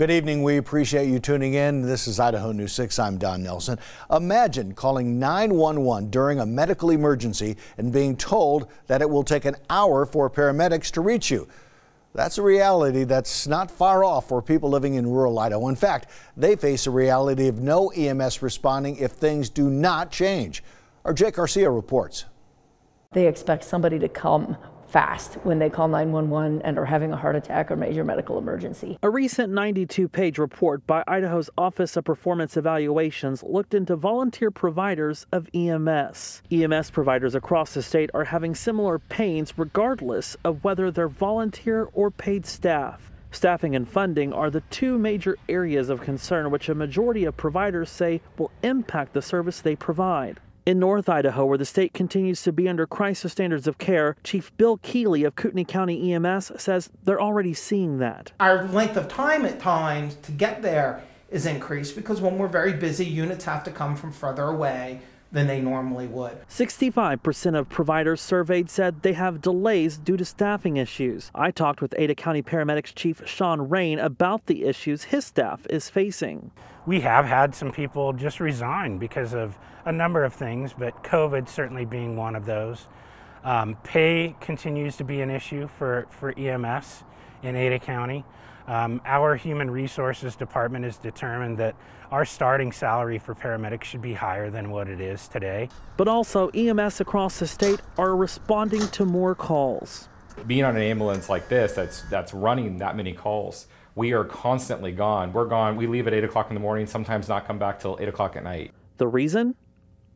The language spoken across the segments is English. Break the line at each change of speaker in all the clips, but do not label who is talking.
Good evening. We appreciate you tuning in. This is Idaho News 6. I'm Don Nelson. Imagine calling 911 during a medical emergency and being told that it will take an hour for paramedics to reach you. That's a reality that's not far off for people living in rural Idaho. In fact, they face a reality of no EMS responding if things do not change. Our Jake Garcia reports.
They expect somebody to come fast when they call 911 and are having a heart attack or major medical emergency. A recent 92 page report by Idaho's Office of Performance Evaluations looked into volunteer providers of EMS. EMS providers across the state are having similar pains regardless of whether they're volunteer or paid staff. Staffing and funding are the two major areas of concern which a majority of providers say will impact the service they provide. In North Idaho, where the state continues to be under crisis standards of care, Chief Bill Keeley of Kootenai County EMS says they're already seeing that.
Our length of time
at times to get there is increased because when we're very busy, units have to come from further away than they normally would.
65% of providers surveyed said they have delays due to staffing issues. I talked with Ada County Paramedics Chief Sean Rain about
the issues his staff is facing. We have had some people just resign because of a number of things, but COVID certainly being one of those. Um, pay continues to be an issue for, for EMS in Ada County. Um, our human resources department has determined that our starting salary for paramedics should be higher than what it is today.
But also EMS across the state are responding to more calls. Being on an ambulance like this that's, that's running that many calls, we are constantly gone. We're gone. We leave at 8 o'clock in the morning, sometimes not come back till 8 o'clock at night. The reason?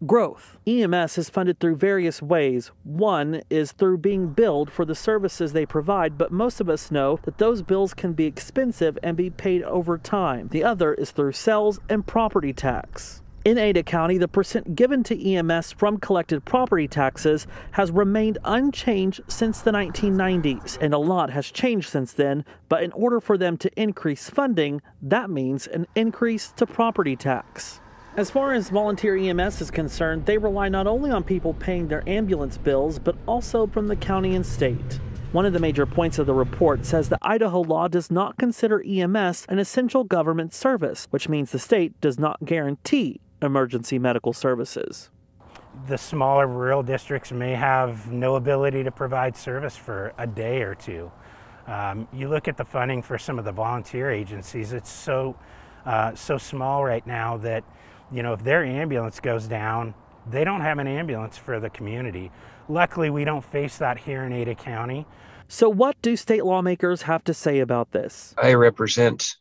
growth. EMS is funded through various ways. One is through being billed for the services they provide, but most of us know that those bills can be expensive and be paid over time. The other is through sales and property tax. In Ada County, the percent given to EMS from collected property taxes has remained unchanged since the 1990s, and a lot has changed since then. But in order for them to increase funding, that means an increase to property tax. As far as volunteer EMS is concerned, they rely not only on people paying their ambulance bills, but also from the county and state. One of the major points of the report says that Idaho law does not consider EMS an essential government service, which means the state does not guarantee emergency medical services.
The smaller rural districts may have no ability to provide service for a day or two. Um, you look at the funding for some of the volunteer agencies, it's so, uh, so small right now that you know, if their ambulance goes down, they don't have an ambulance for the community. Luckily, we don't face that here in Ada County.
So, what do state lawmakers have to say about this? I represent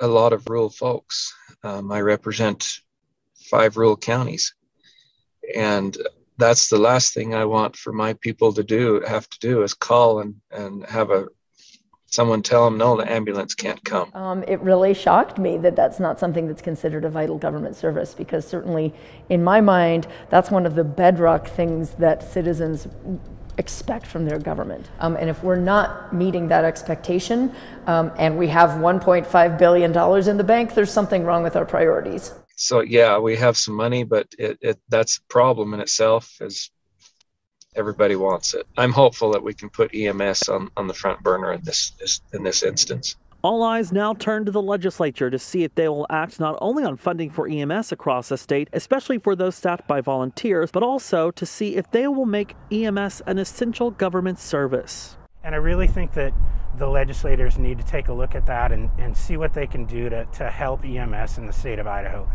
a lot of rural folks. Um, I represent five rural counties. And that's the last thing I want for my people to do, have to do is call and, and have a someone tell them no the ambulance can't come um, it really shocked me that that's not something that's considered a vital government service because certainly in my mind that's one of the bedrock things that citizens expect from their government um, and if we're not meeting that expectation um, and we have 1.5 billion dollars in the bank there's something wrong with our priorities so yeah we have some money but it, it, that's a problem in itself As everybody wants it. I'm hopeful that we can put EMS on, on the front burner in this, this in this instance. All eyes now turn to the legislature to see if they will act not only on funding for EMS across the state, especially for those staffed by volunteers, but also to see if they will make EMS an essential government service.
And I really think that the legislators need to take a look at that and, and see what they can do to, to help EMS in the state of Idaho.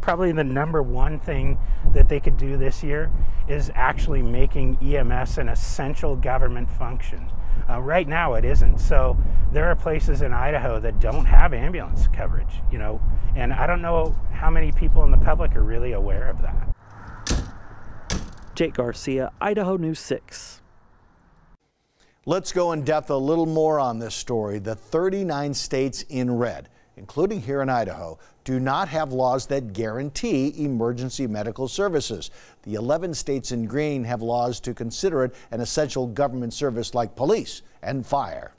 Probably the number one thing that they could do this year is actually making EMS an essential government function. Uh, right now, it isn't. So there are places in Idaho that don't have ambulance coverage, you know, and I don't know how many people in the public are really aware of that.
Jake Garcia, Idaho News 6. Let's go in depth a little more on this story. The 39 states in red, including here in Idaho, do not have laws that guarantee emergency medical services. The 11 states in green have laws to consider it an essential government service like police and fire.